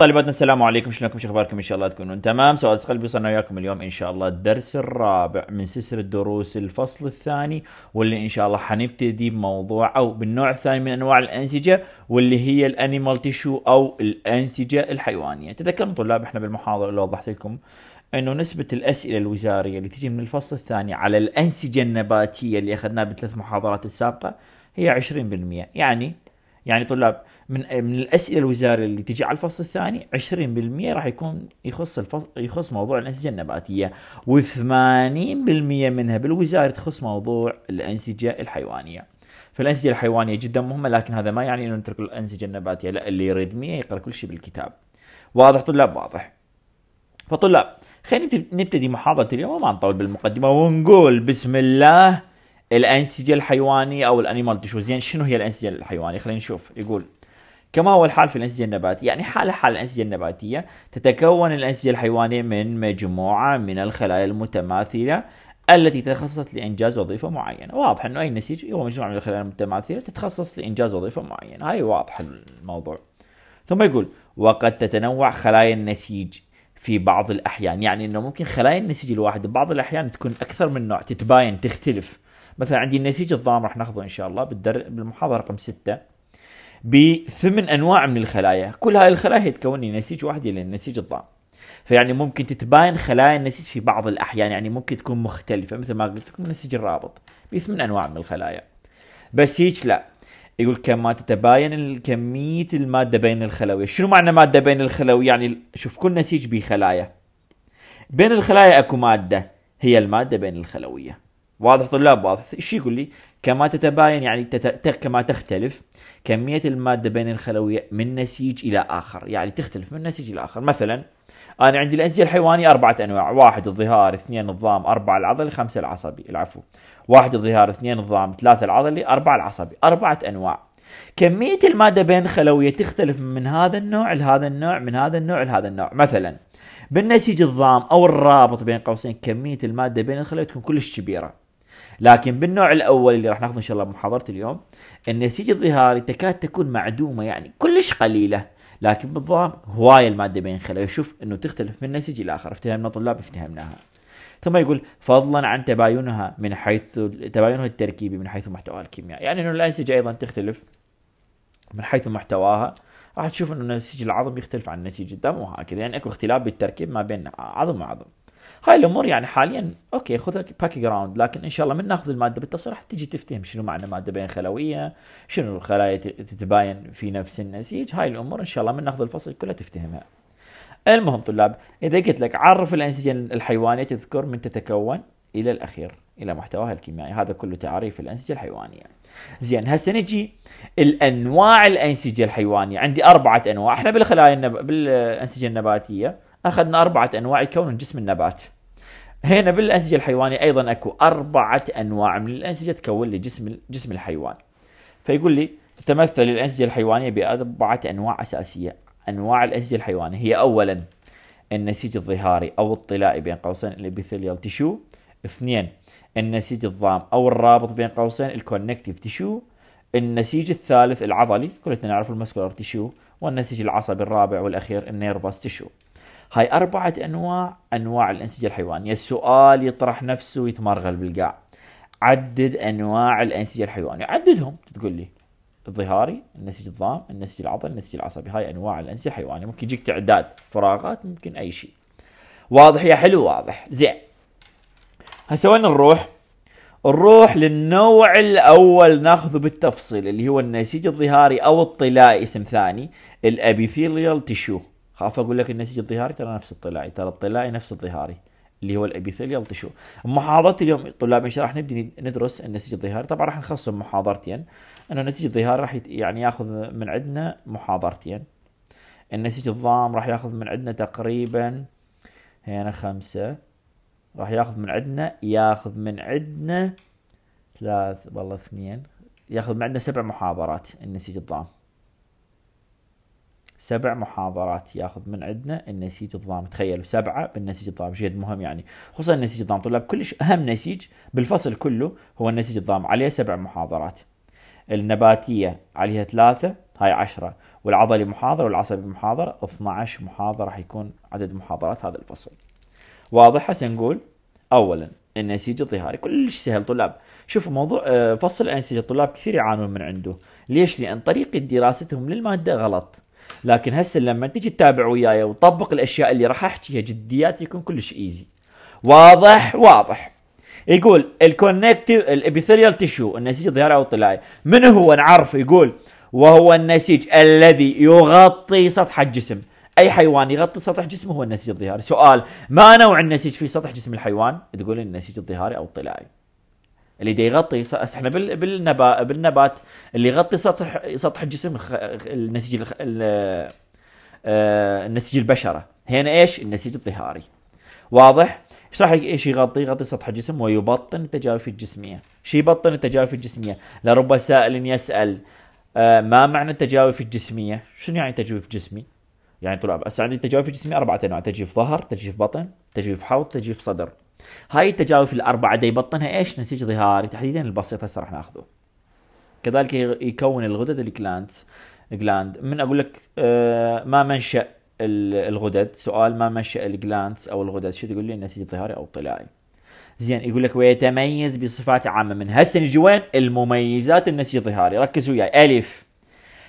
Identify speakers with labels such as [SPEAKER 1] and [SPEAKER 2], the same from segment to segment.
[SPEAKER 1] طالباتنا السلام عليكم شلونكم شو اخباركم ان شاء الله تكونون تمام سؤال قلبي صرنا وياكم اليوم ان شاء الله الدرس الرابع من سلسله دروس الفصل الثاني واللي ان شاء الله حنبتدي بموضوع او بالنوع الثاني من انواع الانسجه واللي هي الانيمال تيشو او الانسجه الحيوانيه تذكرون طلاب احنا بالمحاضره اللي وضحت لكم انه نسبة الاسئلة الوزارية اللي تجي من الفصل الثاني على الانسجة النباتية اللي اخذناها بالثلاث محاضرات السابقة هي 20% يعني يعني طلاب من من الاسئله الوزاريه اللي تجي على الفصل الثاني 20% راح يكون يخص الفصل يخص موضوع الانسجه النباتيه و80% منها بالوزاره تخص موضوع الانسجه الحيوانيه. فالانسجه الحيوانيه جدا مهمه لكن هذا ما يعني انه نترك الانسجه النباتيه لا اللي يريد 100 يقرا كل شيء بالكتاب. واضح طلاب واضح. فطلاب خلينا نبتدي محاضره اليوم وما نطول بالمقدمه ونقول بسم الله الانسجه الحيوانيه او الانيمال تشو زين يعني شنو هي الانسجه الحيوانيه خلينا نشوف يقول كما هو الحال في الأنسجة النباتية يعني حالة حال الأنسجة النباتية تتكون الأنسجة الحيوانية من مجموعة من الخلايا المتماثلة التي تخصصت لإنجاز وظيفة معينة واضح أنه أي نسيج هو مجموعة من الخلايا المتماثلة تتخصص لإنجاز وظيفة معينة هاي واضح الموضوع ثم يقول وقد تتنوع خلايا النسيج في بعض الأحيان يعني أنه ممكن خلايا النسيج الواحد بعض الأحيان تكون أكثر من نوع تتباين تختلف مثلا عندي النسيج الضام راح ناخذه إن شاء الله بالمحاضرة رقم 6 بثمن انواع من الخلايا كل هاي الخلايا هي تكون نسيج واحد يلي النسيج الضام فيعني ممكن تتباين خلايا النسيج في بعض الاحيان يعني ممكن تكون مختلفه مثل ما قلت لكم النسيج الرابط بثمن انواع من الخلايا بس هيك لا يقول كما تتباين كمية المادة بين الخلوية شنو معنى مادة بين الخلوية يعني شوف كل نسيج به خلايا بين الخلايا اكو مادة هي المادة بين الخلوية واضح طلاب واضح ايش يقول لي كما تتباين يعني تت... كما تختلف كمية المادة بين الخلوية من نسيج إلى آخر يعني تختلف من نسيج إلى آخر مثلا أنا عندي الأنسجة الحيوانية أربعة أنواع واحد الظهار اثنين الظام أربعة العضلي خمسة العصبي العفو واحد الظهار اثنين الظام ثلاثة العضلي أربعة العصبي أربعة أنواع كمية المادة بين الخلوية تختلف من هذا النوع لهذا النوع من هذا النوع لهذا النوع مثلا بالنسيج الظام أو الرابط بين قوسين كمية المادة بين الخلوية تكون كلش كبيرة لكن بالنوع الاول اللي راح ناخذه ان شاء الله بمحاضره اليوم النسيج الظهاري تكاد تكون معدومه يعني كلش قليله لكن بالضبط هوايه الماده بين خلايا شوف انه تختلف من نسيج الى اخر افتهمنا طلاب افتهمناها ثم يقول فضلا عن تباينها من حيث تباينها التركيبي من حيث محتواها الكيميائي يعني انه الانسجه ايضا تختلف من حيث محتواها راح تشوف انه نسيج العظم يختلف عن نسيج الدم وهكذا يعني اكو اختلاف بالتركيب ما بين عظم وعظم هاي الامور يعني حاليا اوكي خذها باك جراوند لكن ان شاء الله من ناخذ الماده بالتفصيل راح تجي تفتهم شنو معنى ماده بين خلويه شنو الخلايا تتباين في نفس النسيج هاي الامور ان شاء الله من ناخذ الفصل كله تفتهمها المهم طلاب اذا قلت لك عرف الانسجه الحيوانيه تذكر من تتكون الى الاخير الى محتواها الكيميائي هذا كله تعريف الانسجه الحيوانيه زين هسه نجي الانواع الانسجه الحيوانيه عندي اربعه انواع احنا بالخلايا النب... بالانسجه النباتيه اخذنا اربعه انواع يكون جسم النبات هنا بالانسجه الحيوانيه ايضا اكو اربعه انواع من الانسجه تكون لي جسم جسم الحيوان فيقول لي تمثل الانسجه الحيوانيه باربعه انواع اساسيه انواع الانسجه الحيوانيه هي اولا النسيج الظهاري او الطلائي بين قوسين الابيثيليال تشو اثنين النسيج الضام او الرابط بين قوسين الكونكتيف تشو النسيج الثالث العضلي كلنا نعرف المسكولار تشو والنسيج العصبي الرابع والاخير النيرفاس تشو هاي أربعة أنواع أنواع الأنسجة الحيوانية يعني السؤال يطرح نفسه ويتمرغل بالقاع عدد أنواع الأنسجة الحيوانية عددهم تقول لي الظهاري النسج الضام النسج العضلي النسج العصبي هاي أنواع الأنسجة الحيوانية ممكن يجيك تعداد فراغات ممكن أي شيء واضح يا حلو واضح زين هسه وين نروح نروح للنوع الاول ناخذه بالتفصيل اللي هو النسيج الظهاري او الطلائي اسم ثاني الابيثيليال تشو خاف اقول لك النسيج الظهاري ترى نفس الضلائي ترى الضلائي نفس الظهاري اللي هو الابيثيليال تشو محاضره اليوم طلاب ان شاء الله راح نبدي ندرس النسيج الظهاري طبعا راح نخصم محاضرتين انه النسيج الظهاري راح يعني ياخذ من عندنا محاضرتين النسيج الضام راح ياخذ من عندنا تقريبا هنا خمسة راح ياخذ من عندنا ياخذ من عندنا ثلاث والله اثنين ياخذ من عندنا سبع محاضرات النسيج الضام سبع محاضرات ياخذ من عندنا النسيج الضام تخيل سبعه بالنسيج الضام شيء مهم يعني خصوصا النسيج الضام طلاب كلش اهم نسيج بالفصل كله هو النسيج الضام عليه سبع محاضرات النباتيه عليها ثلاثه هاي عشرة والعضلي محاضر والعصبي محاضر 12 محاضرة راح يكون عدد محاضرات هذا الفصل واضح هسه نقول اولا النسيج الظهاري كلش سهل طلاب شوفوا موضوع آه، فصل الانسجه الطلاب كثير يعانون من عنده ليش لان طريقه دراستهم للماده غلط لكن هسه لما تيجي تتابع وياي وتطبق الاشياء اللي راح احكيها جديات يكون كلش ايزي واضح واضح يقول الكونكتيف الابيثيريال تشو النسيج الظهري او الطلعي من هو نعرف يقول وهو النسيج الذي يغطي سطح الجسم اي حيوان يغطي سطح جسمه هو النسيج الظهاري سؤال ما نوع النسيج في سطح جسم الحيوان تقول النسيج الظهاري او الطلعي اللي دي يغطي احنا بالنبات بالنبات اللي يغطي سطح سطح الجسم النسيج آه، النسيج البشره هنا ايش النسيج الظهاري واضح ايش راح ايش يغطي يغطي سطح الجسم ويبطن التجاوف الجسميه شو يبطن التجاوف الجسميه لرب سائل يسال آه، ما معنى التجاوف الجسميه شنو يعني تجويف جسمي يعني طلاب هسه عندي التجاوف الجسمي اربعه انواع تجويف ظهر تجويف بطن تجويف حوض تجويف صدر هاي التجاوف الأربعة دي يبطنها إيش نسيج ظهاري تحديدا البسيط هسه راح ناخذه كذلك يكون الغدد الجلاندز جلاند من أقول لك آه، ما منشأ الغدد سؤال ما منشأ الجلاندز أو الغدد شو تقول لي النسيج ظهاري أو الطلائي زين يقول لك ويتميز بصفات عامه من هسه نجي وين المميزات النسيج الظهاري ركز وياي الف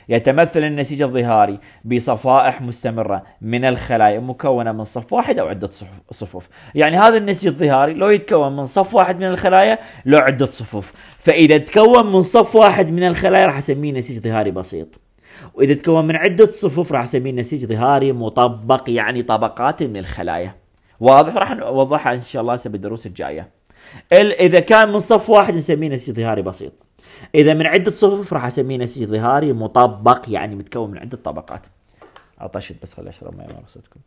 [SPEAKER 1] يتمثل النسيج الظهاري بصفائح مستمرة من الخلايا مكونة من صف واحد أو عدة صفوف يعني هذا النسيج الظهاري لو يتكون من صف واحد من الخلايا له عدة صفوف فإذا تكون من صف واحد من الخلايا راح أسميه نسيج ظهاري بسيط وإذا تكون من عدة صفوف راح أسميه نسيج ظهاري مطبق يعني طبقات من الخلايا واضح راح نوضحها إن شاء الله هسه بالدروس الجاية إذا كان من صف واحد نسميه نسيج ظهاري بسيط اذا من عده صفوف راح اسميه نسيج ظهاري مطبق يعني متكون من عده طبقات عطشت بس خليني اشرب ماي ما صوتكم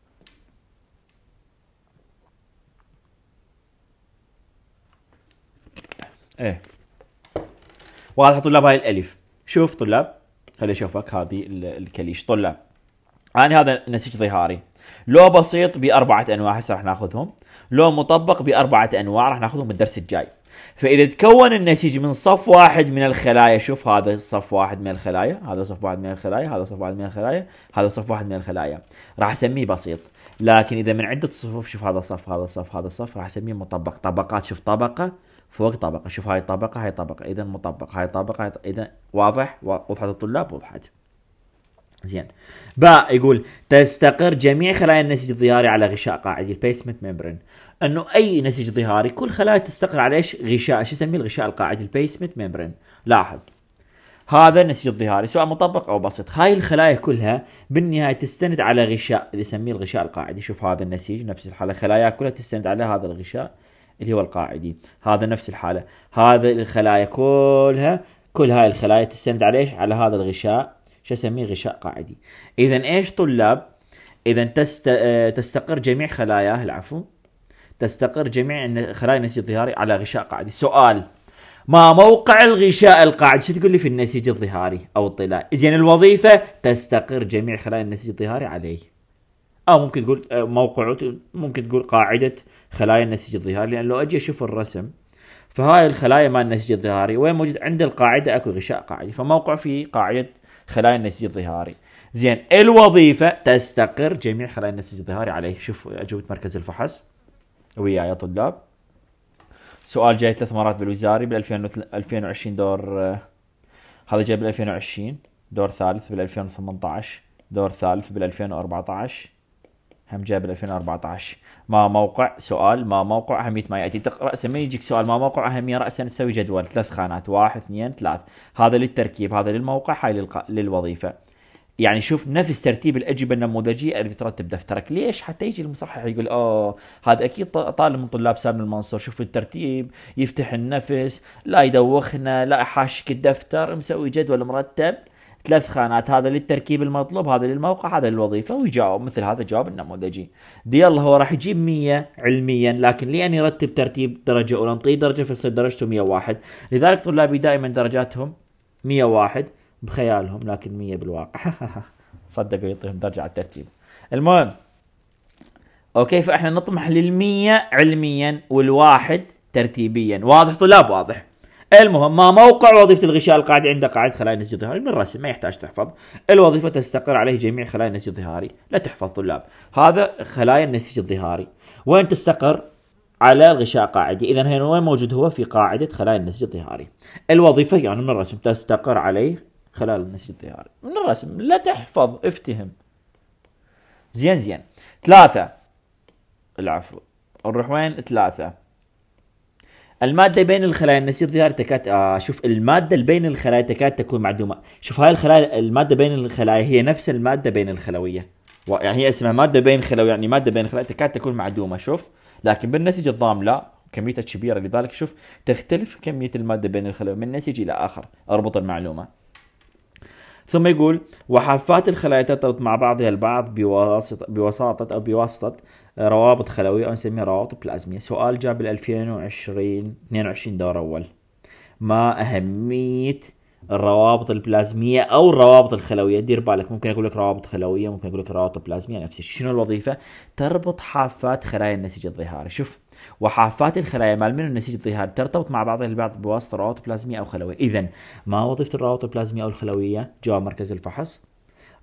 [SPEAKER 1] ايه واضح طلاب هاي الالف شوف طلاب خليني اشوفك هذه الكليش طلاب انا هذا نسيج ظهاري لو بسيط باربعه انواع هسه راح ناخذهم لو مطبق باربعه انواع راح ناخذهم الدرس الجاي فاذا تكون النسيج من صف واحد من الخلايا شوف هذا صف واحد من الخلايا هذا صف واحد من الخلايا هذا صف واحد من الخلايا هذا صف واحد من الخلايا راح اسميه بسيط لكن اذا من عده صفوف شوف هذا صف هذا صف هذا صف راح اسميه مطبق طبقات شوف طبقه فوق طبقه شوف هاي طبقه هاي طبقه اذا مطبق هاي طبقه اذا واضح وضحت الطلاب وضحت زين باء يقول تستقر جميع خلايا النسيج الضياري على غشاء قاعدي البيسمنت ميمبرين انه اي نسج ظهاري كل خلايا تستقر على ايش؟ غشاء شو يسميه الغشاء القاعدي البيسمنت ميمبرين لاحظ هذا النسيج الظهاري سواء مطبق او بسيط هاي الخلايا كلها بالنهايه تستند على غشاء اللي يسميه الغشاء القاعدي شوف هذا النسيج نفس الحاله خلايا كلها تستند على هذا الغشاء اللي هو القاعدي هذا نفس الحاله هذا الخلايا كلها كل هاي الخلايا تستند على ايش على هذا الغشاء شو اسميه غشاء قاعدي اذا ايش طلاب اذا تست... آه، تستقر جميع خلاياه العفو تستقر جميع خلايا النسيج الظهاري على غشاء قاعدي سؤال ما موقع الغشاء القاعدي شو تقول لي في النسيج الظهاري او الطلاء زين الوظيفه تستقر جميع خلايا النسيج الظهاري عليه او ممكن تقول آه، موقعه ممكن تقول قاعده خلايا النسيج الظهاري لان لو اجي اشوف الرسم فهاي الخلايا مال النسيج الظهاري وين موجود عند القاعده اكو غشاء قاعدي فموقع في قاعده خلايا النسيج الظهاري زين الوظيفه تستقر جميع خلايا النسيج الظهاري عليه شوف اجوبه مركز الفحص وياه يا طلاب سؤال جاي ثلاث مرات بالوزاري بال 2020 دور آه، هذا جاي بال 2020 دور ثالث بال 2018 دور ثالث بال 2014 هم جاي بال 2014 ما موقع سؤال ما موقع أهمية ما يأتي رأسا ما يجيك سؤال ما موقع أهمية رأسا تسوي جدول ثلاث خانات واحد اثنين ثلاث هذا للتركيب هذا للموقع هاي للق... للوظيفة يعني شوف نفس ترتيب الأجوبة النموذجية اللي ترتب دفترك ليش حتى يجي المصحح يقول آه هذا أكيد طالب من طلاب سامي المنصور شوف الترتيب يفتح النفس لا يدوخنا لا يحاشك الدفتر مسوي جدول مرتب ثلاث خانات هذا للتركيب المطلوب هذا للموقع هذا للوظيفة ويجاوب مثل هذا الجواب النموذجي دي الله هو راح يجيب 100 علميا لكن أن يرتب ترتيب درجة أولى نعطيه درجة فيصير درجته 101 لذلك طلابي دائما درجاتهم 101 بخيالهم لكن مية بالواقع صدقوا يعطيهم درجة على الترتيب المهم اوكي فاحنا نطمح للمية علميا والواحد ترتيبيا واضح طلاب واضح المهم ما موقع وظيفة الغشاء القاعدة عند قاعدة خلايا نسج ظهاري من الرسم ما يحتاج تحفظ الوظيفة تستقر عليه جميع خلايا النسج الظهاري لا تحفظ طلاب هذا خلايا النسج الظهاري وين تستقر على الغشاء قاعدي اذا هنا وين موجود هو في قاعدة خلايا النسج الظهاري الوظيفة يعني من الرسم تستقر عليه خلال النسج الطياري من الرسم لا تحفظ افتهم زين زين ثلاثة العفو نروح وين ثلاثة المادة بين الخلايا النسيج الطياري تكاد آه شوف المادة بين الخلايا تكاد تكون معدومة شوف هاي الخلايا المادة بين الخلايا هي نفس المادة بين الخلوية يعني هي اسمها مادة بين خلوية يعني مادة بين الخلايا تكاد تكون معدومة شوف لكن بالنسيج الضام لا كميتها كبيرة لذلك شوف تختلف كمية المادة بين الخلوية من نسيج إلى آخر اربط المعلومة ثم يقول وحافات الخلايا ترتبط مع بعضها البعض بواسطة بوساطة أو بواسطة آه، روابط خلوية أو نسميها روابط بلازمية سؤال جاب بال 2020 22 دور أول ما أهمية الروابط البلازميه او الروابط الخلويه دير بالك ممكن اقول لك روابط خلويه ممكن اقول لك روابط بلازميه نفس الشيء شنو الوظيفه تربط حافات خلايا النسيج الظهاري شوف وحافات الخلايا مال من النسيج الظهاري ترتبط مع بعضها البعض بواسطة روابط بلازمية أو خلوية إذا ما وظيفة الروابط البلازمية أو الخلوية جواب مركز الفحص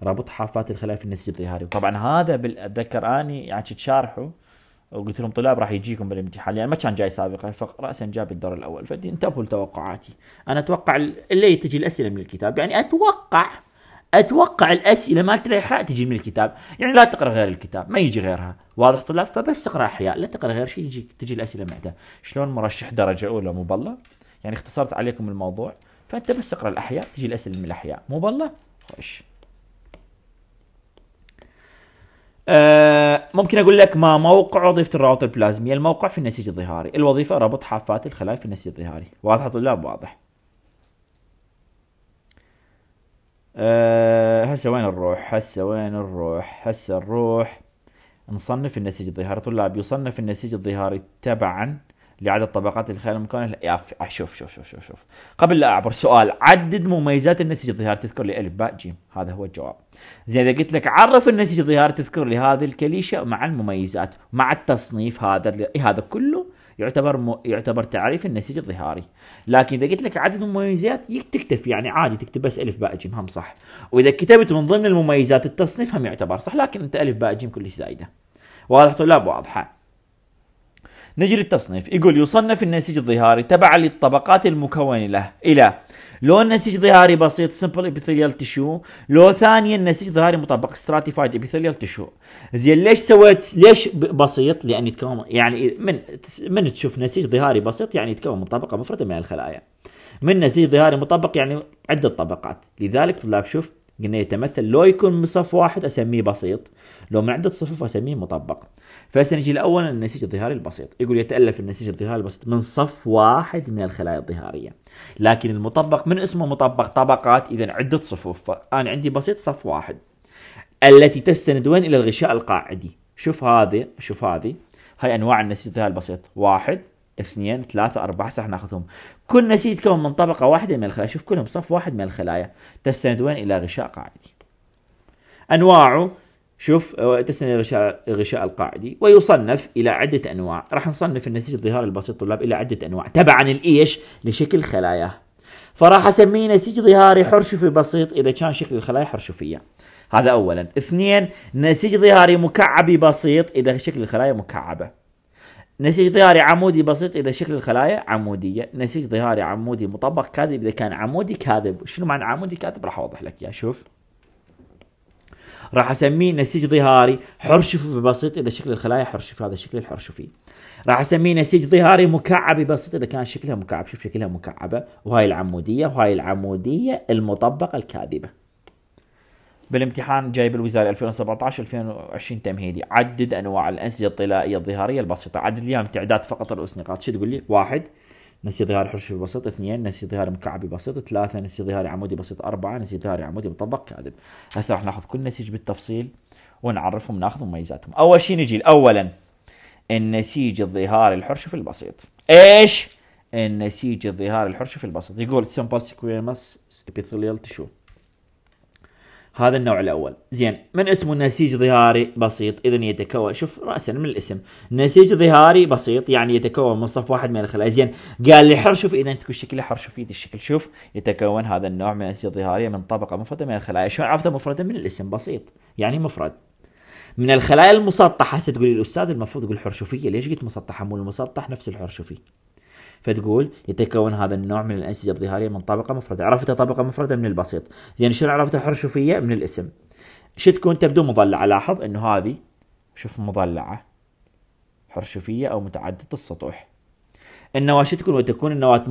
[SPEAKER 1] ربط حافات الخلايا في النسيج الظهاري وطبعا هذا بالذكر أني يعني تشارحه وقلت لهم طلاب راح يجيكم بالامتحان لان ما كان جاي سابقا فراسا جاب الدور الاول فانتبهوا لتوقعاتي انا اتوقع اللي تجي الاسئله من الكتاب يعني اتوقع اتوقع الاسئله مالت الايحاء تجي من الكتاب يعني لا تقرا غير الكتاب ما يجي غيرها واضح طلاب فبس اقرا احياء لا تقرا غير شيء يجيك تجي الاسئله معده شلون مرشح درجه اولى مبلى يعني اختصرت عليكم الموضوع فانت بس اقرا الاحياء تجي الاسئله من الاحياء مبلى خش آه ممكن اقول لك ما موقع وظيفه الروابط البلازميه الموقع في النسيج الظهاري الوظيفه ربط حافات الخلايا في النسيج الظهاري واضح طلاب واضح آه هسه وين نروح هسه وين نروح هسه نروح نصنف النسيج الظهاري طلاب يصنف النسيج الظهاري تبعا لعدد طبقات الخيال المكون شوف شوف شوف شوف شوف قبل لا اعبر سؤال عدد مميزات النسيج الظهاري تذكر لي الف باء جيم هذا هو الجواب زين اذا قلت لك عرف النسيج الظهاري تذكر لي هذه الكليشه مع المميزات مع التصنيف هذا إيه، هذا كله يعتبر م... يعتبر تعريف النسيج الظهاري لكن اذا قلت لك عدد مميزات تكتفي يعني عادي تكتب بس الف باء جيم هم صح واذا كتبت من ضمن المميزات التصنيف هم يعتبر صح لكن انت الف باء جيم كلش زايده واضح طلاب واضحه نجي للتصنيف يقول يصنف النسيج الظهاري تبعا للطبقات المكونة له إلى لو النسيج ظهاري بسيط سمبل ابيثيليال تشو لو ثانيا النسيج ظهاري مطبق ستراتيفايد ابيثيليال تشو زين ليش سويت ليش بسيط لان يتكون يعني من من تشوف نسيج ظهاري بسيط يعني يتكون من طبقه مفرده من الخلايا من نسيج ظهاري مطبق يعني عده طبقات لذلك طلاب شوف قلنا يتمثل لو يكون من صف واحد اسميه بسيط لو من عده صفوف اسميه مطبق فهسه نجي الاول النسيج الظهاري البسيط يقول يتالف النسيج الظهاري البسيط من صف واحد من الخلايا الظهاريه لكن المطبق من اسمه مطبق طبقات اذا عده صفوف انا عندي بسيط صف واحد التي تستند وين الى الغشاء القاعدي شوف هذه شوف هذه هاي انواع النسيج الظهاري البسيط واحد اثنين ثلاثة أربعة ساعة ناخذهم كل نسيج يتكون من طبقة واحدة من الخلايا شوف كلهم صف واحد من الخلايا تستند وين إلى غشاء قاعدي أنواعه شوف تستند الغشاء الغشاء القاعدي ويصنف الى عده انواع راح نصنف النسيج الظهار البسيط طلاب الى عده انواع تبعا الايش لشكل خلاياه فراح اسميه نسيج ظهاري حرشفي بسيط اذا كان شكل الخلايا حرشفيه هذا اولا اثنين نسيج ظهاري مكعبي بسيط اذا شكل الخلايا مكعبه نسيج ظهاري عمودي بسيط إذا شكل الخلايا عمودية نسيج ظهاري عمودي مطبق كاذب إذا كان عمودي كاذب شنو معنى عمودي كاذب راح أوضح لك إياه شوف راح اسميه نسيج ظهاري حرشفي بسيط اذا شكل الخلايا حرشفي هذا شكل الحرشفي راح اسميه نسيج ظهاري مكعبي بسيط اذا كان شكلها مكعب شوف شكلها مكعبه وهاي العموديه وهاي العموديه المطبقه الكاذبه بالامتحان جايب الوزاري 2017 2020 تمهيدي عدد انواع الانسجه الطلائيه الظهاريه البسيطه عدد لي تعداد فقط رؤوس نقاط شو تقول لي واحد نسي ظهاري حرشي بسيط اثنين نسي ظهاري مكعبي بسيط ثلاثة نسي ظهاري عمودي بسيط أربعة نسي ظهاري عمودي مطبق كاذب هسه راح ناخذ كل نسيج بالتفصيل ونعرفهم ناخذ مميزاتهم أول شيء نجي أولا النسيج الظهاري الحرشفي البسيط ايش النسيج الظهاري الحرشفي البسيط يقول simple squamous ابيثيليال tissue هذا النوع الاول زين من اسمه نسيج ظهاري بسيط اذا يتكون شوف راسا من الاسم نسيج ظهاري بسيط يعني يتكون من صف واحد من الخلايا زين قال لي حر شوف اذا تكون شكله حر شوف الشكل شوف يتكون هذا النوع من نسيج ظهاري من طبقه مفرده من الخلايا شلون عرفته مفرده من الاسم بسيط يعني مفرد من الخلايا المسطحه هسه تقول لي الاستاذ المفروض يقول حرشفيه ليش قلت مسطحه مو المسطح نفس الحرشفي فتقول يتكون هذا النوع من الأنسجة الظهارية من طبقة مفردة عرفتها طبقة مفردة من البسيط زين شنو عرفتها حرشفية من الاسم شو تكون تبدو مضلعة لاحظ أنه هذه شوف مضلعة حرشفية أو متعددة السطوح النواة شو تكون وتكون النواة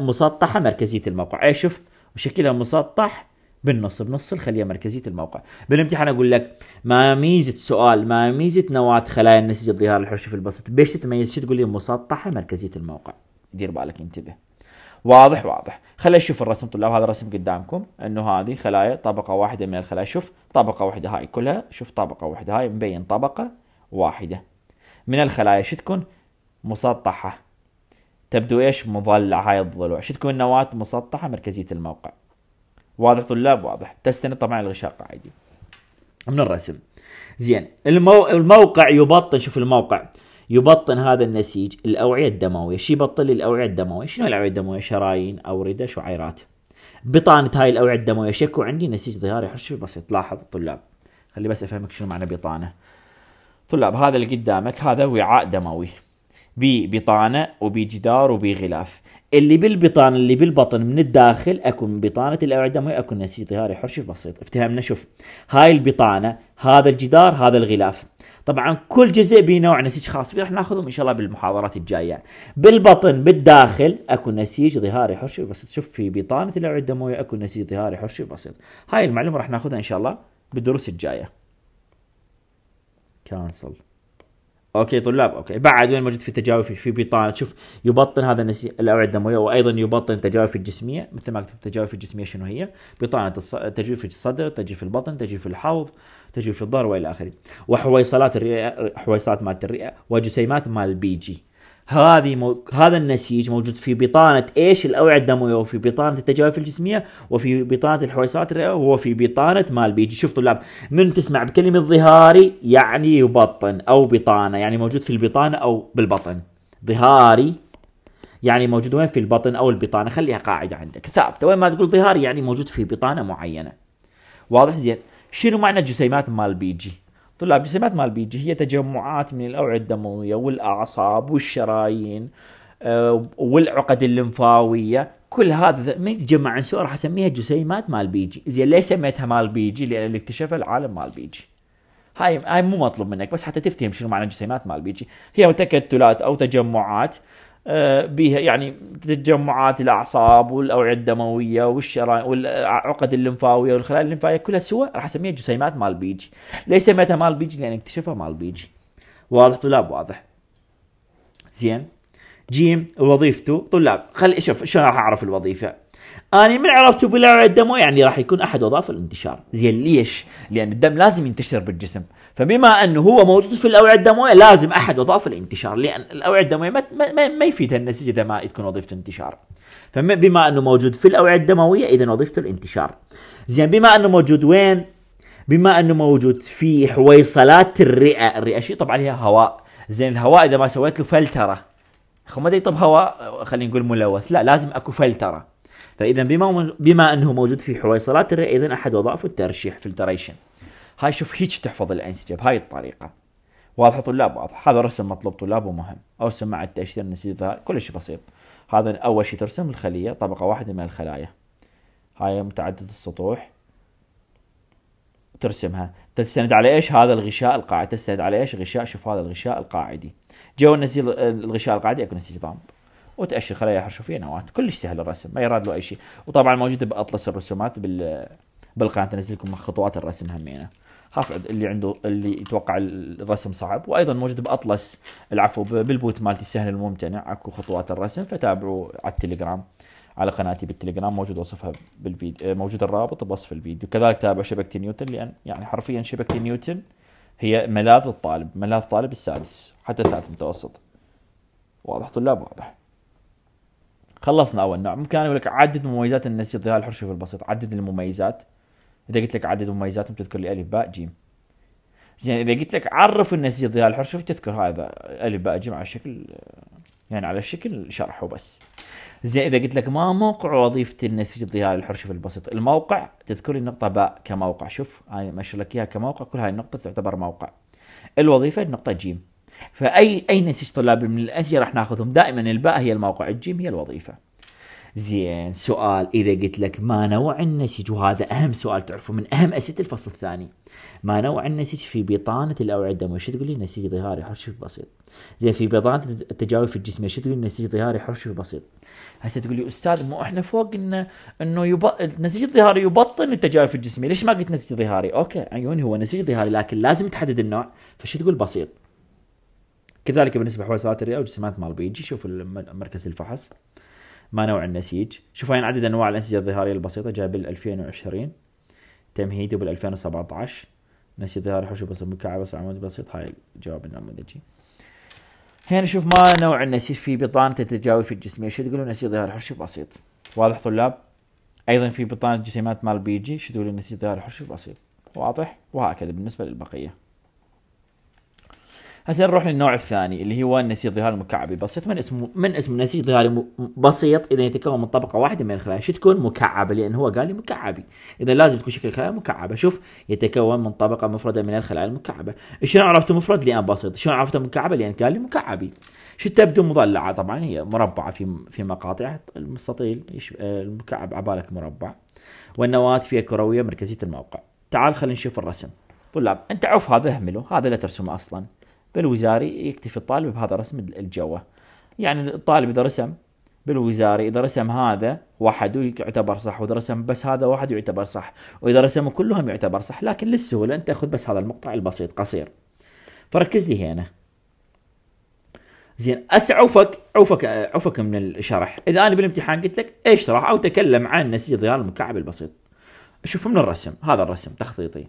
[SPEAKER 1] مسطحة مركزية الموقع أي شوف شكلها مسطح بالنص بنص الخليه مركزيه الموقع بالامتحان اقول لك ما ميزه سؤال ما ميزه نواه خلايا النسيج الظهار الحرشفي البسيط بيش تتميز شو تقول لي مسطحه مركزيه الموقع دير بالك انتبه واضح واضح خلينا نشوف الرسم طلاب هذا الرسم قدامكم انه هذه خلايا طبقه واحده من الخلايا شوف طبقه واحده هاي كلها شوف طبقه واحده هاي مبين طبقه واحده من الخلايا شو تكون مسطحه تبدو ايش مضلع هاي الضلوع شو تكون نواه مسطحه مركزيه الموقع واضح طلاب واضح تستند طبعا الغشاء قاعدي من الرسم زين المو... الموقع يبطن شوف الموقع يبطن هذا النسيج الاوعيه الدمويه، شي يبطن الاوعيه الدمويه؟ شنو الاوعيه الدمويه؟ شرايين، اورده، شعيرات. بطانه هاي الاوعيه الدمويه شكو عندي نسيج ظهاري حشوي بسيط، لاحظ الطلاب. خلي بس افهمك شنو معنى بطانه. طلاب هذا اللي قدامك هذا وعاء دموي. بطانة جدار وبي غلاف اللي بالبطانه اللي بالبطن من الداخل اكو من بطانه الاوعيه الدمويه اكو نسيج ظهاري حرشي بسيط افتهمنا شوف هاي البطانه هذا الجدار هذا الغلاف طبعا كل جزء به نوع نسيج خاص به راح ناخذهم ان شاء الله بالمحاضرات الجايه بالبطن بالداخل اكو نسيج ظهاري حرشي بسيط شوف في بطانه الاوعيه الدمويه اكو نسيج ظهاري حرشي بسيط هاي المعلومه راح ناخذها ان شاء الله بالدروس الجايه كانسل اوكي طلاب اوكي بعد وين موجود في تجاوب في بطانه شوف يبطن هذا النسيج الاوعيه الدمويه وايضا يبطن التجاوب في الجسميه مثل ما كتبت التجاوب في الجسميه شنو هي؟ بطانه الص... تجويف الصدر، تجويف البطن، تجويف الحوض، تجي في الظهر والى اخره وحويصلات الرئه حويصلات مالت الرئه وجسيمات مال البيجي هذه مو... هذا النسيج موجود في بطانه ايش الاوعيه الدمويه وفي بطانه التجاوف الجسميه وفي بطانه الحويصلات الرئه وفي بطانه مال بيجي شوف طلاب من تسمع بكلمه ظهاري يعني يبطن او بطانه يعني موجود في البطانه او بالبطن ظهاري يعني موجود وين في البطن او البطانه خليها قاعده عندك ثابته وين ما تقول ظهاري يعني موجود في بطانه معينه واضح زين شنو معنى جسيمات مال بيجي؟ طلاب جسيمات مال بيجي هي تجمعات من الاوعيه الدمويه والاعصاب والشرايين آه، والعقد الليمفاويه كل هذا ما يتجمع عن سؤال راح اسميها جسيمات مال بيجي، زين ليش سميتها مال بيجي؟ لان اللي اكتشفها العالم مال بيجي. هاي هاي مو مطلوب منك بس حتى تفتهم شنو معنى جسيمات مال بيجي، هي تكتلات او تجمعات بها يعني تجمعات الاعصاب والاوعيه الدمويه والشرايين والعقد الليمفاويه والخلايا الليمفاويه كلها سوى راح اسميها جسيمات مال بيجي، ليش سميتها مال بيجي؟ لان اكتشفها مال بيجي. واضح طلاب واضح. زين جيم وظيفته طلاب خل شوف شلون راح اعرف الوظيفه اني من عرفته بالاوعيه الدمويه يعني راح يكون احد وظائف الانتشار زين ليش لان الدم لازم ينتشر بالجسم فبما أنه هو موجود في الأوعية الدموية لازم أحد أضاف الانتشار لأن الأوعية الدموية ما, ما, ما يفيدها النسيج إذا ما تكون وظيفته انتشار فبما أنه موجود في الأوعية الدموية إذا وظيفته الانتشار زين بما أنه موجود وين بما أنه موجود في حويصلات الرئة الرئة شيء طبعا هي هواء زين الهواء إذا ما سويت له فلترة أخو ما طب هواء خلينا نقول ملوث لا لازم أكو فلترة فإذا بما بما أنه موجود في حويصلات الرئة إذا أحد وظائفه الترشيح فلتريشن هاي شوف هيك تحفظ الانسجه بهاي الطريقه واضحه طلاب واضحه هذا رسم مطلوب طلاب ومهم ارسم مع التاشير نسيت كلش بسيط هذا اول شيء ترسم الخليه طبقه واحده من الخلايا هاي متعدد السطوح ترسمها تستند على ايش هذا الغشاء القاعد تستند على ايش غشاء شوف هذا الغشاء القاعدي جو النسيج الغشاء القاعدي يكون نسيج ضامب وتاشر خلايا حرشوفيه نواة كلش سهل الرسم ما يراد له اي شيء وطبعا موجوده باطلس الرسومات بال بالقناه تنزل لكم خطوات الرسم همينه خاف اللي عنده اللي يتوقع الرسم صعب وايضا موجود باطلس العفو بالبوت مالتي سهل الممتنع اكو خطوات الرسم فتابعوا على التليجرام على قناتي بالتليجرام موجود وصفها بالفيديو آه، موجود الرابط بوصف الفيديو كذلك تابعوا شبكه نيوتن لان يعني حرفيا شبكه نيوتن هي ملاذ الطالب ملاذ الطالب السادس حتى الثالث متوسط واضح طلاب واضح خلصنا اول نوع ممكن اقول لك عدد مميزات النسيج ضياء الحرشي في البسيط عدد المميزات اذا قلت لك عدد مميزاتهم تذكر لي الف باء جيم زين اذا قلت لك عرف النسيج الحر شوف تذكر هذا الف باء جيم على شكل يعني على شكل شرح وبس زين اذا قلت لك ما موقع وظيفه النسيج الظلال شوف البسيط الموقع تذكر لي النقطه باء كموقع شوف هاي يعني ماشي لك اياها كموقع كل هاي النقطه تعتبر موقع الوظيفه النقطه جيم فاي اي نسيج طلاب من الانسجه راح ناخذهم دائما الباء هي الموقع الجيم هي الوظيفه زين سؤال اذا قلت لك ما نوع النسيج وهذا اهم سؤال تعرفه من اهم اسئله الفصل الثاني ما نوع النسيج في بطانه الاوعده شو تقول لي نسيج ظهاري حرشفي بسيط زين في بطانه التجاوب في الجسم ايش تقول لي نسيج ظهاري حرشفي بسيط هسه تقول لي استاذ مو احنا فوق انه انه يب... النسيج الظهاري يبطن التجاوب في الجسم ليش ما قلت نسيج ظهاري اوكي عيوني هو نسيج ظهاري لكن لازم تحدد النوع فش تقول بسيط كذلك بالنسبه لحوسات الرئه والجسمات مال بيجي شوف مركز الفحص ما نوع النسيج شوفوا هنا عدد انواع الانسجه الظهاريه البسيطه جاء بال 2020 تمهيده بال 2017 نسيج ظهاري حشو بسيط مكعب بس عمود بسيط هاي الجواب النموذجي هنا نشوف ما نوع النسيج في بطانة تتجاوب في الجسمية شو تقولون نسيج ظهاري حرشي بسيط واضح طلاب أيضا في بطانة جسيمات مال بيجي شو تقولون نسيج ظهاري حرشي بسيط واضح وهكذا بالنسبة للبقية هسه نروح للنوع الثاني اللي هو النسيج ظهاري المكعبي بسيط من اسمه من اسمه نسيج ظهاري بسيط اذا يتكون من طبقه واحده من الخلايا شو تكون مكعبه لان هو قال لي مكعبي اذا لازم تكون شكل الخلايا مكعبه شوف يتكون من طبقه مفرده من الخلايا المكعبه شلون عرفته مفرد لان بسيط شلون عرفته مكعبه لان قال لي مكعبي شو تبدو مضلعه طبعا هي مربعه في في مقاطع المستطيل آه، المكعب عبالك مربع والنواه فيها كرويه مركزيه الموقع تعال خلينا نشوف الرسم طلاب انت عوف هذا اهمله هذا لا ترسمه اصلا بالوزاري يكتفي الطالب بهذا رسم الجوة يعني الطالب إذا رسم بالوزاري إذا رسم هذا واحد يعتبر صح وإذا رسم بس هذا واحد يعتبر صح وإذا رسموا كلهم يعتبر صح لكن للسهولة أنت أخذ بس هذا المقطع البسيط قصير فركز لي هنا زين اسع عوفك عوفك عوفك من الشرح اذا انا بالامتحان قلت لك اشرح او تكلم عن نسيج ضياء المكعب البسيط شوف من الرسم هذا الرسم تخطيطي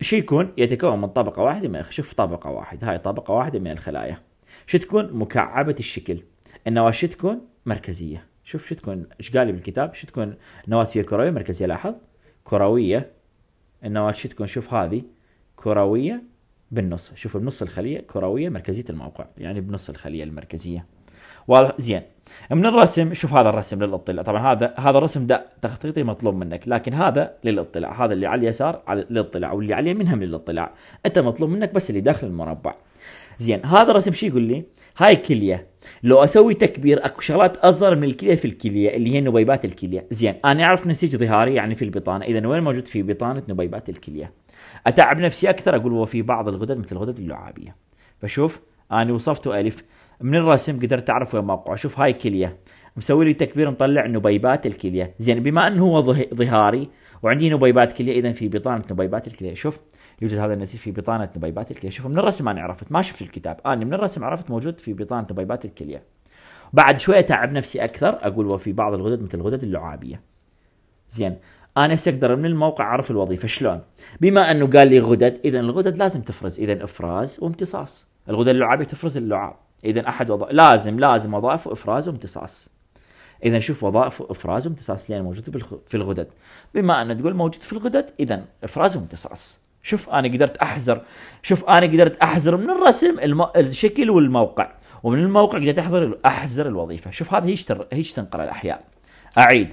[SPEAKER 1] شو يكون؟ يتكون من طبقة واحدة من شوف طبقة واحدة، هاي طبقة واحدة من الخلايا. شو تكون؟ مكعبة الشكل. النواة شو تكون؟ مركزية. شوف شو تكون ايش قال بالكتاب؟ شو تكون نواة فيها كروية مركزية لاحظ؟ كروية النواة شو تكون؟ شوف هذه كروية بالنص، شوف بنص الخلية كروية مركزية الموقع، يعني بنص الخلية المركزية. واضح زين من الرسم شوف هذا الرسم للاطلاع طبعا هذا هذا الرسم ده تخطيطي مطلوب منك لكن هذا للاطلاع هذا اللي على اليسار على للاطلاع واللي على اليمين هم للاطلاع انت مطلوب منك بس اللي داخل المربع زين هذا الرسم شو يقول لي هاي كليه لو اسوي تكبير اكو شغلات اصغر من الكليه في الكليه اللي هي نبيبات الكليه زين انا اعرف نسيج ظهاري يعني في البطانه اذا وين موجود في بطانه نبيبات الكليه اتعب نفسي اكثر اقول هو في بعض الغدد مثل الغدد اللعابيه فشوف انا وصفته الف من الرسم قدرت اعرف وين موقعه شوف هاي كليه مسوي لي تكبير مطلع نبيبات الكليه زين بما انه هو ظهاري وعندي نبيبات كليه اذا في بطانه نبيبات الكليه شوف يوجد هذا النسيج في بطانه نبيبات الكليه شوف من الرسم انا عرفت ما شفت الكتاب انا آه، من الرسم عرفت موجود في بطانه نبيبات الكليه بعد شويه اتعب نفسي اكثر اقول وفي بعض الغدد مثل الغدد اللعابيه زين انا اقدر من الموقع اعرف الوظيفه شلون بما انه قال لي غدد اذا الغدد لازم تفرز اذا افراز وامتصاص الغدد اللعابيه تفرز اللعاب اذا احد وظائف لازم لازم وظائف افراز وامتصاص اذا شوف وظائف افراز وامتصاص لان موجوده في الغدد بما ان تقول موجود في الغدد اذا افراز وامتصاص شوف انا قدرت احزر شوف انا قدرت احزر من الرسم الم... الشكل والموقع ومن الموقع قدرت احزر احزر الوظيفه شوف هذا هيش تر... هيش تنقل الاحياء اعيد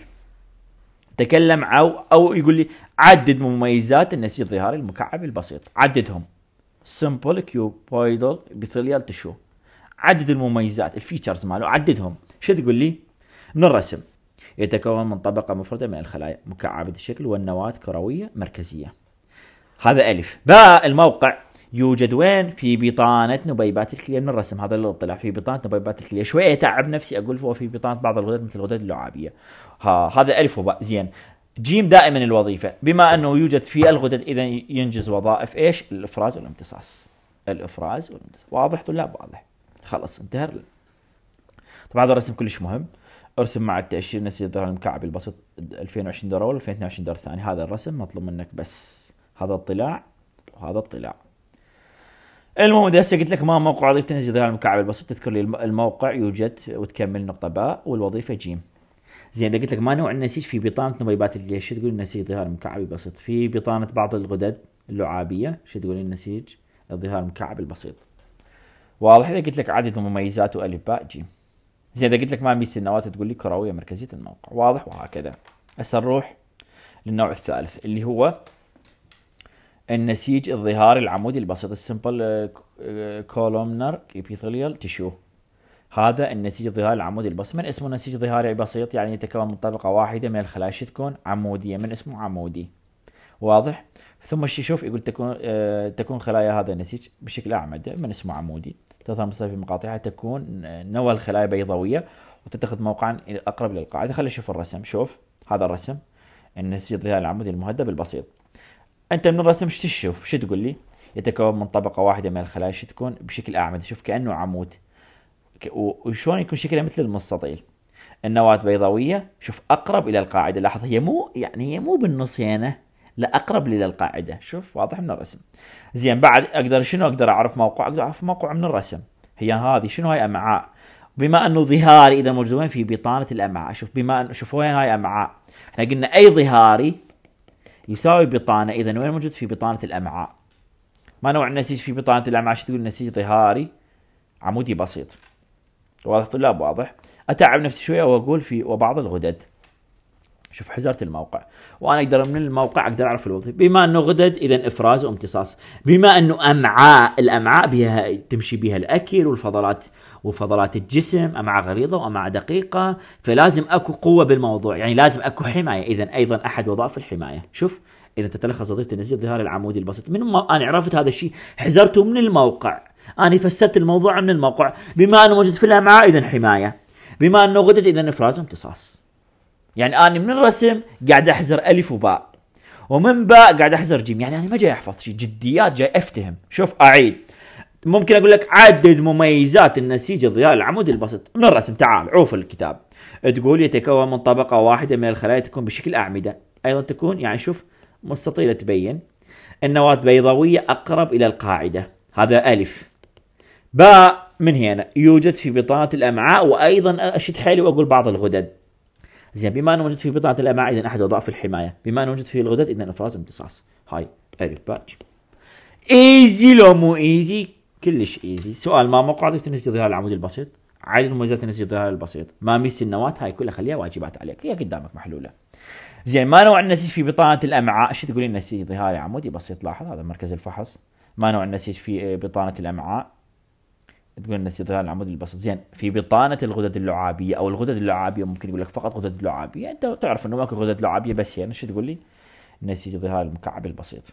[SPEAKER 1] تكلم او او يقول لي عدد مميزات النسيج الظهاري المكعب البسيط عددهم سمبل كيوبويدال ابيثيليال تشو عدد المميزات الفيتشرز ماله عددهم شو تقول لي من الرسم يتكون من طبقة مفردة من الخلايا مكعبة الشكل والنواة كروية مركزية هذا ألف باء الموقع يوجد وين في بطانة نبيبات الكلية من الرسم هذا الاطلاع في بطانة نبيبات الكلية شوية أتعب نفسي أقول هو في بطانة بعض الغدد مثل الغدد اللعابية ها هذا ألف وباء زين جيم دائما الوظيفة بما أنه يوجد في الغدد إذا ينجز وظائف إيش الإفراز والامتصاص الإفراز والامتصاص واضح طلاب واضح خلص انتهى طبعا هذا الرسم كلش مهم ارسم مع التأشير نسيج الدرهم المكعب البسيط 2020 دولار ولا 2022 دولار ثاني هذا الرسم مطلوب منك بس هذا الطلاع وهذا الطلاع المهم اذا هسه قلت لك ما موقع وظيفة نسيج الدرهم المكعب البسيط تذكر لي الموقع يوجد وتكمل نقطة باء والوظيفة جيم زين اذا قلت لك ما نوع النسيج في بطانة نبيبات الجيش شو تقول النسيج ظهار مكعب البسيط في بطانة بعض الغدد اللعابية شو تقول النسيج الظهار مكعب البسيط واضح اذا قلت لك عدد مميزات والف باء جيم زين اذا قلت لك ما ميزه النواه تقول لي كرويه مركزيه الموقع واضح وهكذا هسه نروح للنوع الثالث اللي هو النسيج الظهاري العمودي البسيط السمبل آه، آه، كولومنر ابيثيليال تشو هذا النسيج الظهاري العمودي البسيط من اسمه نسيج ظهاري بسيط يعني يتكون من طبقه واحده من الخلايا تكون عموديه من اسمه عمودي واضح ثم شوف يقول تكون آه، تكون خلايا هذا النسيج بشكل اعمده من اسمه عمودي تظهر في مقاطعها تكون نوى الخلايا بيضاوية وتتخذ موقعا أقرب للقاعدة خلينا نشوف الرسم شوف هذا الرسم النسيج ظلال العمودي المهدب البسيط أنت من الرسم شو تشوف شو تقول لي يتكون من طبقة واحدة من الخلايا شو تكون بشكل أعمد شوف كأنه عمود وشلون يكون شكلها مثل المستطيل النواة بيضاوية شوف أقرب إلى القاعدة لاحظ هي مو يعني هي مو بالنص هنا لا اقرب لي للقاعده شوف واضح من الرسم زين بعد اقدر شنو اقدر اعرف موقع اقدر اعرف موقع من الرسم هي هذه شنو هاي امعاء بما انه ظهاري اذا موجود وين في بطانه الامعاء شوف بما انه شوف وين هاي امعاء احنا قلنا اي ظهاري يساوي بطانه اذا وين موجود في بطانه الامعاء ما نوع النسيج في بطانه الامعاء شو تقول نسيج ظهاري عمودي بسيط واضح طلاب واضح اتعب نفسي شويه واقول في وبعض الغدد شوف حزرت الموقع وانا اقدر من الموقع اقدر اعرف الوظيفه بما انه غدد اذا افراز وامتصاص بما انه امعاء الامعاء بها تمشي بها الاكل والفضلات وفضلات الجسم امعاء غليظه وامعاء دقيقه فلازم اكو قوه بالموضوع يعني لازم اكو حمايه اذا ايضا احد وظائف الحمايه شوف اذا تتلخص وظيفه النزيف ظهار العمودي البسيط من ما انا عرفت هذا الشيء حزرته من الموقع انا فسرت الموضوع من الموقع بما انه موجود في الامعاء اذا حمايه بما انه غدد اذا افراز وامتصاص يعني انا من الرسم قاعد احزر الف وباء ومن باء قاعد احزر جيم يعني انا ما جاي احفظ شيء جديات جاي افتهم شوف اعيد ممكن اقول لك عدد مميزات النسيج الضياء العمود البسيط من الرسم تعال عوف الكتاب تقول يتكون من طبقه واحده من الخلايا تكون بشكل اعمده ايضا تكون يعني شوف مستطيله تبين النواه بيضاويه اقرب الى القاعده هذا الف باء من هنا يوجد في بطانه الامعاء وايضا اشد حيلي واقول بعض الغدد زين بما انه موجود في بضعه الامعاء اذا احد اضعاف الحمايه بما انه موجود في الغدد اذا افراز امتصاص هاي قريب باج ايزي لو مو ايزي كلش ايزي سؤال ما موقع تنسج ظهر العمود البسيط عدد مميزات تنسج ظهر البسيط ما ميس النواه هاي كلها خليها واجبات عليك هي قدامك محلوله زين ما نوع النسيج في بطانه الامعاء شو تقولين نسيج ظهاري عمودي بسيط لاحظ هذا مركز الفحص ما نوع النسيج في بطانه الامعاء تقول ان استثقال العمود البسيط زين في بطانه الغدد اللعابيه او الغدد اللعابيه ممكن يقول لك فقط غدد لعابيه انت تعرف انه ماكو غدد لعابيه بس يعني شو تقول لي؟ نسي ظهار المكعب البسيط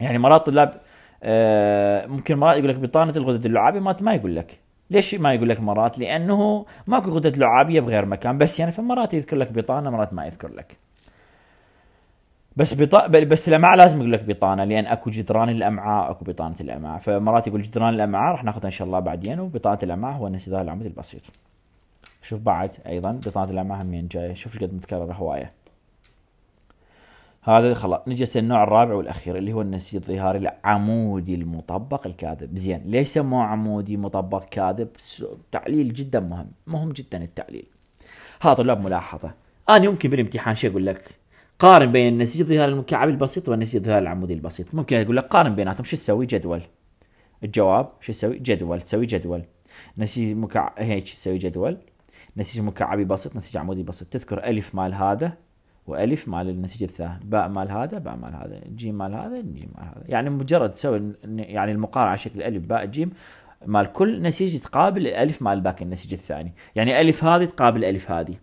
[SPEAKER 1] يعني مرات طلاب آه ممكن مرات يقول لك بطانه الغدد اللعابيه مرات ما يقول لك ليش ما يقول لك مرات؟ لانه ماكو غدد لعابيه بغير مكان بس يعني فمرات يذكر لك بطانه مرات ما يذكر لك بس بط... بس الامعاء لازم يقول لك بطانه لان اكو جدران الامعاء اكو بطانه الامعاء فمرات يقول جدران الامعاء راح ناخذها ان شاء الله بعدين وبطانه الامعاء هو انسداد العمود البسيط شوف بعد ايضا بطانه الامعاء همين جايه شوف قد متكرره هوايه هذا خلاص نجي النوع الرابع والاخير اللي هو النسيج الظهاري العمودي المطبق الكاذب زين ليش سموه عمودي مطبق كاذب تعليل جدا مهم مهم جدا التعليل ها طلاب ملاحظه انا يمكن بالامتحان شو اقول لك قارن بين النسيج الظهار المكعب البسيط والنسيج الظهار العمودي البسيط ممكن اقول لك قارن بيناتهم شو تسوي جدول الجواب شو تسوي جدول تسوي جدول نسيج مكعب هيك تسوي جدول نسيج مكعبي بسيط نسيج عمودي بسيط تذكر الف مال هذا والف مال النسيج الثاني باء مال هذا باء مال هذا جيم مال هذا جيم مال هذا يعني مجرد تسوي يعني المقارعه على شكل الف باء جيم مال كل نسيج تقابل الالف مال باقي النسيج الثاني يعني الف هذه تقابل الف هذه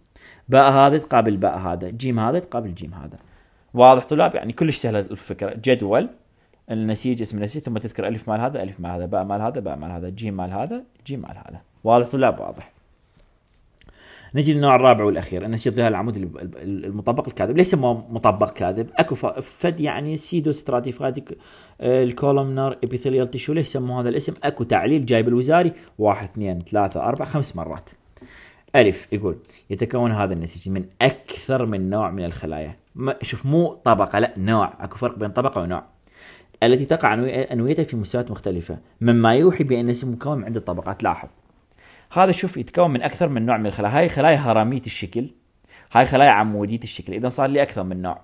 [SPEAKER 1] باء هذا تقابل باء هذا جيم هذا تقابل جيم هذا واضح طلاب يعني كلش سهله الفكره جدول النسيج اسم النسيج ثم تذكر الف مال هذا الف مال هذا باء مال هذا باء مال هذا جيم مال هذا جيم مال هذا واضح طلاب واضح نجي للنوع الرابع والاخير النسيج ظهر العمود المطبق الكاذب ليس مطبق كاذب اكو فد يعني سيدو ستراتيفاتيك آه، الكولومنر ابيثيليال تشو ليش سموا هذا الاسم اكو تعليل جايب الوزاري واحد اثنين ثلاثة أربعة خمس مرات ألف يقول يتكون هذا النسيج من أكثر من نوع من الخلايا ما شوف مو طبقة لا نوع أكو فرق بين طبقة ونوع التي تقع أنويتها في مستويات مختلفة مما يوحي بأن النسيج مكون من عدة طبقات لاحظ هذا شوف يتكون من أكثر من نوع من الخلايا هاي خلايا هرمية الشكل هاي خلايا عمودية الشكل إذا صار لي أكثر من نوع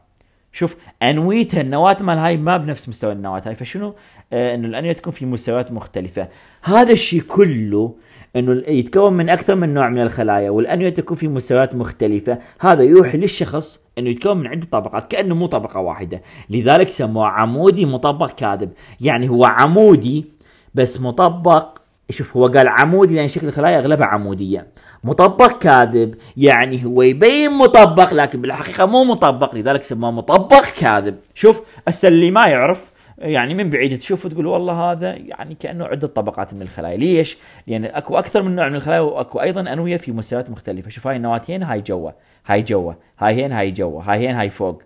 [SPEAKER 1] شوف أنويتها النواة مال هاي ما بنفس مستوى النواة هاي فشنو آه، انه الانمي تكون في مستويات مختلفه هذا الشيء كله انه يتكون من اكثر من نوع من الخلايا والانمي تكون في مستويات مختلفه هذا يوحي للشخص انه يتكون من عده طبقات كانه مو طبقه واحده لذلك سموه عمودي مطبق كاذب يعني هو عمودي بس مطبق شوف هو قال عمودي لان شكل الخلايا اغلبها عموديه مطبق كاذب يعني هو يبين مطبق لكن بالحقيقه مو مطبق لذلك سموه مطبق كاذب شوف هسه اللي ما يعرف يعني من بعيد تشوفه تقول والله هذا يعني كانه عده طبقات من الخلايا، ليش؟ لان اكو اكثر من نوع من الخلايا واكو ايضا انويه في مستويات مختلفه، شوف هاي النواتين هاي جوا، هاي جوا، هاي هين هاي جوا، هاي هين هاي فوق.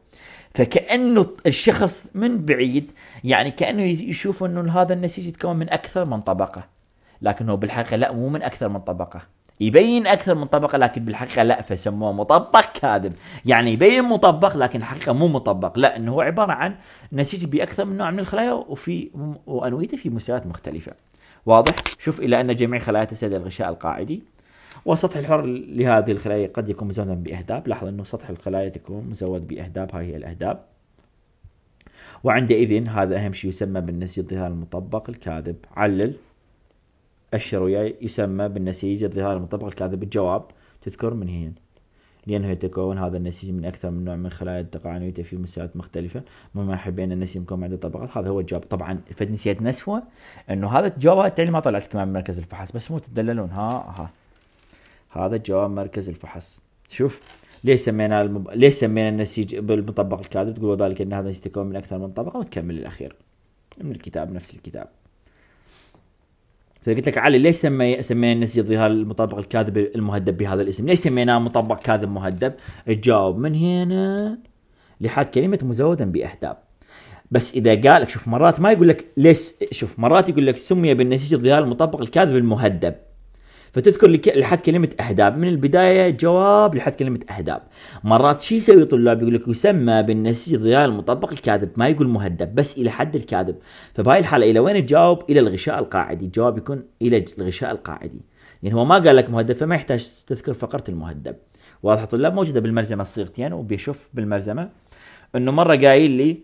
[SPEAKER 1] فكانه الشخص من بعيد يعني كانه يشوف انه هذا النسيج يتكون من اكثر من طبقه. لكن هو بالحقيقه لا مو من اكثر من طبقه. يبين اكثر من طبقه لكن بالحقيقه لا فسموه مطبق كاذب يعني يبين مطبق لكن حقيقه مو مطبق لا انه هو عباره عن نسيج باكثر من نوع من الخلايا وفي وانويته في مستويات مختلفه واضح شوف الى ان جميع خلايا تسد الغشاء القاعدي والسطح الحر لهذه الخلايا قد يكون مزودا باهداب لاحظ انه سطح الخلايا تكون مزود باهداب هاي هي الاهداب وعندئذ هذا اهم شيء يسمى بالنسيج الظهار المطبق الكاذب علل أشر وياي يسمى بالنسيج الظهار المطبق الكاذب الجواب تذكر من هنا لأنه يتكون هذا النسيج من أكثر من نوع من خلايا تقع في مسيرات مختلفة مما أن النسيج يكون عنده طبقات هذا هو الجواب طبعا فد نسيت نسوة أنه هذا الجواب التالي ما طلعت كمان من مركز الفحص بس مو تدللون ها ها هذا الجواب مركز الفحص شوف ليش سمينا المب... ليش سمينا النسيج بالمطبق الكاذب تقول ذلك ان هذا يتكون من اكثر من طبقه وتكمل الاخير من الكتاب نفس الكتاب فقلت لك علي ليش سمي سمينا النسيج الظهير المطبق الكاذب المهدب بهذا الاسم؟ ليش سميناه مطبق كاذب مهدب؟ تجاوب من هنا لحد كلمه مزودا باهداب. بس اذا قال لك شوف مرات ما يقول لك ليش شوف مرات يقول لك سمي بالنسيج الظهار المطبق الكاذب المهدب. فتذكر لحد كلمة أهداب من البداية جواب لحد كلمة أهداب مرات شو يسوي طلاب يقول لك يسمى بالنسيج ضياء المطبق الكاذب ما يقول مهدب بس إلى حد الكاذب فبهاي الحالة إلى وين تجاوب إلى الغشاء القاعدي الجواب يكون إلى الغشاء القاعدي يعني هو ما قال لك مهدب فما يحتاج تذكر فقرة المهدب واضح طلاب موجودة بالملزمة الصيغتين وبيشوف بالملزمة انه مرة قايل لي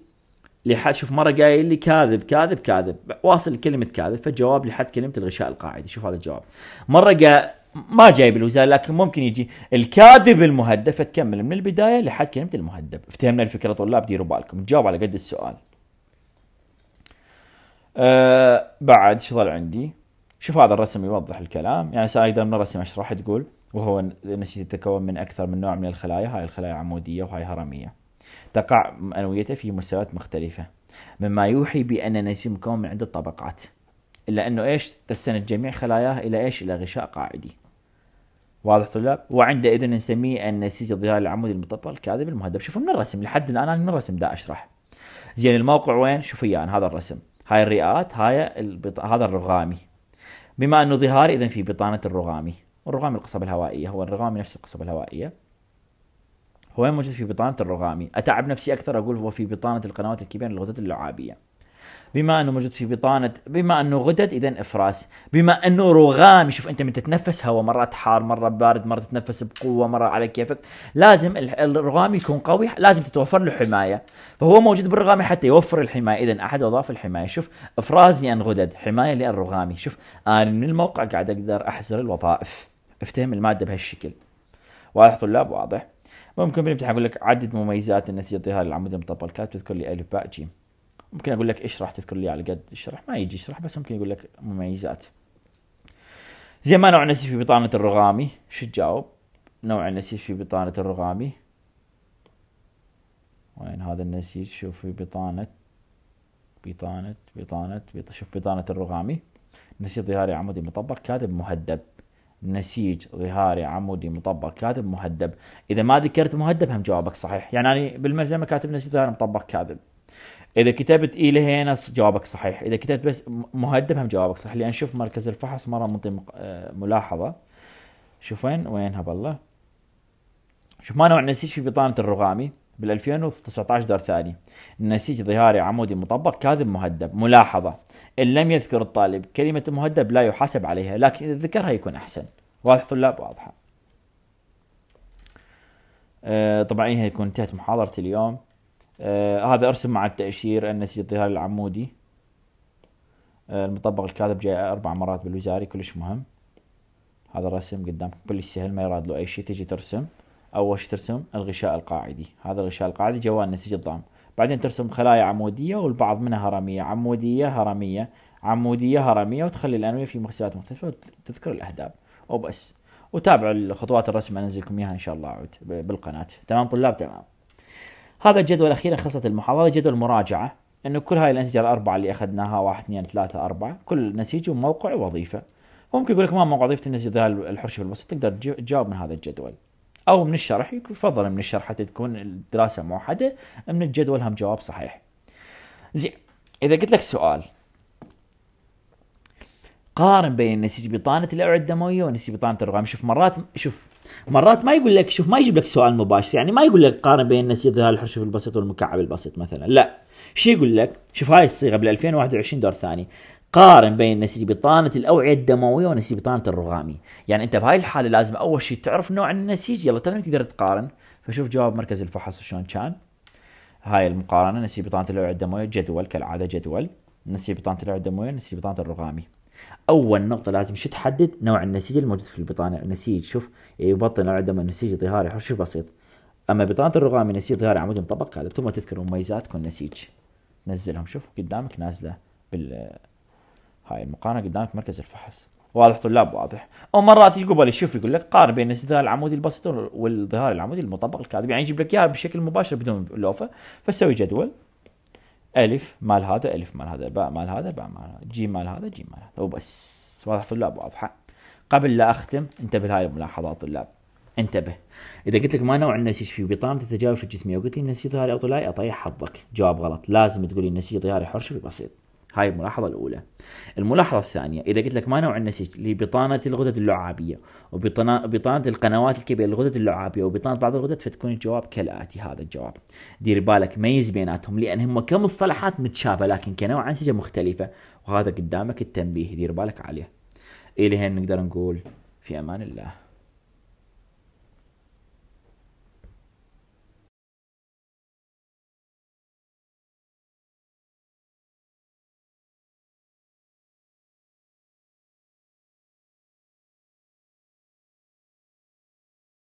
[SPEAKER 1] لحد شوف مره قايل لي كاذب كاذب كاذب واصل كلمه كاذب فالجواب لحد كلمه الغشاء القاعدي شوف هذا الجواب مره قا... ما جايب الوزاره لكن ممكن يجي الكاذب المهدف فتكمل من البدايه لحد كلمه المهدب افتهمنا الفكره طلاب ديروا بالكم الجواب على قد السؤال أه بعد شو ظل عندي شوف هذا الرسم يوضح الكلام يعني سأقدر من الرسم اشرح تقول وهو النسيج يتكون من اكثر من نوع من الخلايا هاي الخلايا عموديه وهاي هرميه تقع أنويته في مستويات مختلفة مما يوحي بأن النسيج مكون من عدة طبقات إلا أنه إيش تستند جميع خلاياه إلى إيش إلى غشاء قاعدي واضح طلاب وعندئذ نسميه النسيج الظهاري العمودي المطبق الكاذب المهدب شوفوا من الرسم لحد الآن أنا من الرسم دا أشرح زين الموقع وين شوفوا إياه يعني هذا الرسم هاي الرئات هاي البط... هذا الرغامي بما أنه ظهاري إذا في بطانة الرغامي الرغامي القصبة الهوائية هو الرغامي نفس القصبة الهوائية هو وين موجود في بطانة الرغامي أتعب نفسي أكثر أقول هو في بطانة القنوات الكبيرة للغدد اللعابية بما انه موجود في بطانه بما انه غدد اذا افراس بما انه رغامي شوف انت من تتنفس هواء مرات حار مره بارد مره تتنفس بقوه مره على كيفك لازم الرغامي يكون قوي لازم تتوفر له حمايه فهو موجود بالرغامي حتى يوفر الحمايه اذا احد اضاف الحمايه شوف افراز لان يعني غدد حمايه لان رغامي شوف انا من الموقع قاعد اقدر احزر الوظائف افتهم الماده بهالشكل واضح طلاب واضح ممكن بنفتح اقول لك عدد مميزات الناس يعطيها العمود المطبل كاتب تذكر لي الف باء جيم ممكن اقول لك اشرح تذكر لي على قد الشرح ما يجي شرح بس ممكن يقول لك مميزات زي ما نوع النسيج في بطانه الرغامي شو تجاوب نوع النسيج في بطانه الرغامي وين هذا النسيج شوف في بطانه بطانه بطانه, بطانة شوف بطانه الرغامي نسيج ظهاري عمودي مطبق كاتب مهدب نسيج ظهاري عمودي مطبق كاذب مهدب اذا ما ذكرت مهدب هم جوابك صحيح يعني انا بالملزمه كاتب نسيج ظهاري مطبق كاذب اذا كتبت اي هنا جوابك صحيح اذا كتبت بس مهدب هم جوابك صحيح لان شوف مركز الفحص مره منطي آه، ملاحظه شوف وين وين هب شوف ما نوع النسيج في بطانه الرغامي بال 2019 دور ثاني نسيج ظهاري عمودي مطبق كاذب مهدب ملاحظة إن لم يذكر الطالب كلمة مهدب لا يحاسب عليها لكن إذا ذكرها يكون أحسن واضح طلاب واضحة آه طبعا هي تكون انتهت محاضرة اليوم آه هذا ارسم مع التأشير النسيج الظهاري العمودي آه المطبق الكاذب جاء أربع مرات بالوزاري كلش مهم هذا الرسم قدامكم كلش سهل ما يراد له أي شيء تجي ترسم أول وش ترسم الغشاء القاعدي هذا الغشاء القاعدي جوال نسيج الضام بعدين ترسم خلايا عمودية والبعض منها هرمية عمودية هرمية عمودية هرمية وتخلي الأنوية في مغسلات مختلفة وتذكر الأهداب وبس وتابع الخطوات الرسم انزل لكم اياها ان شاء الله عود بالقناه تمام طلاب تمام هذا الجدول اخيرا خلصت المحاضره جدول مراجعه انه كل هاي الانسجه الاربعه اللي اخذناها واحد اثنين ثلاثه اربعه كل نسيج وموقع وظيفة ممكن يقول لك ما موقع وظيفه النسيج الحرشي في الوسط تقدر تجاوب من هذا الجدول او من الشرح يفضل من الشرح حتى تكون الدراسه موحده من الجدول هم جواب صحيح زين اذا قلت لك سؤال قارن بين نسيج بطانه الاوعيه الدمويه ونسيج بطانه الرغام شوف مرات شوف مرات ما يقول لك شوف ما يجيب لك سؤال مباشر يعني ما يقول لك قارن بين نسيج ظلال الحرشف البسيط والمكعب البسيط مثلا لا شو يقول لك شوف هاي الصيغه بال 2021 دور ثاني قارن بين نسيج بطانه الاوعيه الدمويه ونسيج بطانه الرغامي يعني انت بهاي الحاله لازم اول شيء تعرف نوع النسيج يلا تقدر تقدر تقارن فشوف جواب مركز الفحص شلون كان هاي المقارنه نسيج بطانه الاوعيه الدمويه جدول كالعاده جدول نسيج بطانه الاوعيه الدمويه نسيج بطانه الرغامي اول نقطه لازم شو تحدد نوع النسيج الموجود في البطانه النسيج شوف إيه، يبطن الاوعيه الدمويه نسيج طهاري حشو بسيط اما بطانه الرغامي نسيج طهاري عمود مطبق هذا ثم تذكر مميزات كل نسيج نزلهم شوف قدامك نازله بال هاي المقارنه قدامك مركز الفحص واضح طلاب واضح او مرات يقبل يشوف يقول لك قارن بين الاستدلال العمودي البسيط والظهار العمودي المطبق الكاذب يعني يجيب لك اياها بشكل مباشر بدون لوفه فسوي جدول الف مال هذا الف مال هذا باء مال هذا باء مال هذا جيم مال هذا جيم مال هذا وبس واضح طلاب واضحه قبل لا اختم انتبه لهاي الملاحظات طلاب انتبه اذا قلت لك ما نوع النسيج في بطانه التجاوب في الجسميه وقلت لي نسيج ظهري او طلائي اطيح حظك جواب غلط لازم تقول لي نسيج ظهري حرش بسيط هاي الملاحظة الأولى الملاحظة الثانية إذا قلت لك ما نوع النسيج لبطانة الغدد اللعابية وبطانة القنوات الكبيرة للغدد اللعابية وبطانة بعض الغدد فتكون الجواب كالآتي هذا الجواب دير بالك ميز بيناتهم لأن هم كمصطلحات متشابهة لكن كنوع أنسجة مختلفة وهذا قدامك التنبيه دير بالك عليه إلى هنا نقدر نقول في أمان الله